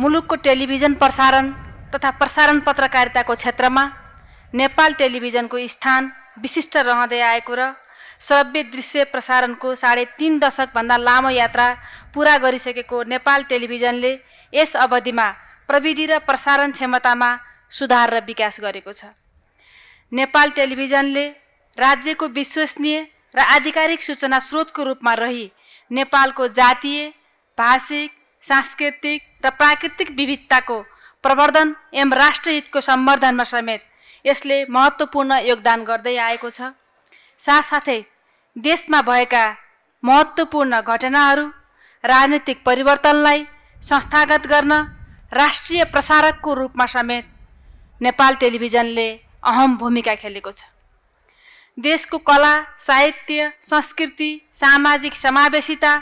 मुलुकको टेलिभिजन प्रसारण तथा प्रसारण पत्रकारिताको क्षेत्रमा नेपाल टेलिभिजनको स्थान विशिष्ट रहँदै आएको र श्रव्य दृश्य प्रसारणको साढे तिन दशकभन्दा लामो यात्रा पुरा गरिसकेको नेपाल टेलिभिजनले यस अवधिमा प्रविधि र प्रसारण क्षमतामा सुधार र विकास गरेको छ नेपाल टेलिभिजनले राज्यको विश्वसनीय र आधिकारिक सूचना स्रोतको रूपमा रही नेपालको जातीय भाषिक सांस्कृतिक र प्राकृतिक विविधताको प्रवर्धन एवं राष्ट्रहितको सम्वर्धनमा समेत यसले महत्त्वपूर्ण योगदान गर्दै आएको छ साथसाथै देशमा भएका महत्त्वपूर्ण घटनाहरू राजनीतिक परिवर्तनलाई संस्थागत गर्न राष्ट्रिय प्रसारकको रूपमा समेत नेपाल टेलिभिजनले अहम भूमिका खेलेको छ देशको कला साहित्य संस्कृति सामाजिक समावेशिता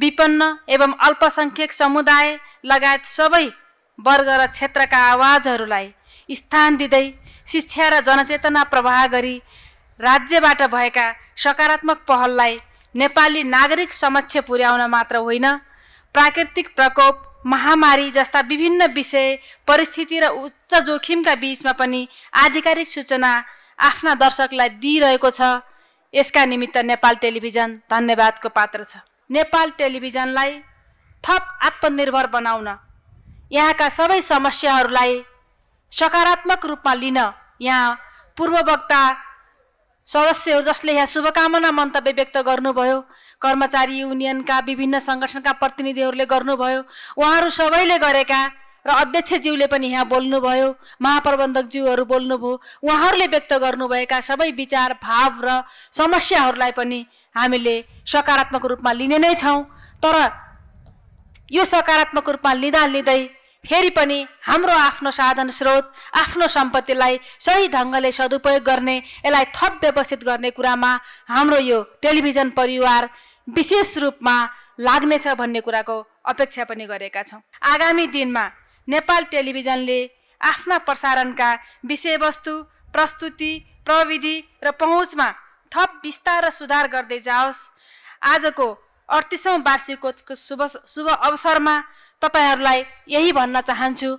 विपन्न एवं अल्पसङ्ख्यक समुदाय लगायत सबै वर्ग र क्षेत्रका आवाजहरूलाई स्थान दिँदै शिक्षा र जनचेतना प्रवाह गरी राज्यबाट भएका सकारात्मक पहललाई नेपाली नागरिक समक्ष पुर्याउन मात्र होइन प्राकृतिक प्रकोप महामारी जस्ता विभिन्न विषय परिस्थिति र उच्च जोखिमका बिचमा पनि आधिकारिक सूचना आफ्ना दर्शकलाई दिइरहेको छ यसका निमित्त नेपाल टेलिभिजन धन्यवादको पात्र छ नेपाल टेलिभिजनलाई थप आत्मनिर्भर बनाउन यहाँका सबै समस्याहरूलाई सकारात्मक रूपमा लिन यहाँ पूर्ववक्ता सदस्य हो जसले यहाँ शुभकामना मन्तव्य व्यक्त गर्नुभयो कर्मचारी युनियनका विभिन्न सङ्गठनका प्रतिनिधिहरूले गर्नुभयो उहाँहरू सबैले गरेका र अध्यक्षज्यूले पनि यहाँ बोल्नुभयो महाप्रबन्धकज्यूहरू बोल्नुभयो उहाँहरूले व्यक्त गर्नुभएका सबै विचार भाव र समस्याहरूलाई पनि हामीले सकारात्मक रूपमा लिने नै छौँ तर यो सकारात्मक रूपमा लिँदा लिँदै फेरि पनि हाम्रो आफ्नो साधन स्रोत आफ्नो सम्पत्तिलाई सही ढङ्गले सदुपयोग गर्ने यसलाई थप व्यवस्थित गर्ने कुरामा हाम्रो यो टेलिभिजन परिवार विशेष रूपमा लाग्नेछ भन्ने कुराको अपेक्षा पनि गरेका छौँ आगामी दिनमा नेपाल टेलिभिजनले आफ्ना प्रसारणका विषयवस्तु प्रस्तुति प्रविधि र पहुँचमा थप विस्तार र सुधार गर्दै जाओस् आजको अडतिसौँ वार्षिकोत्सवको शुभ शुभ अवसरमा तपाईँहरूलाई यही भन्न चाहन्छु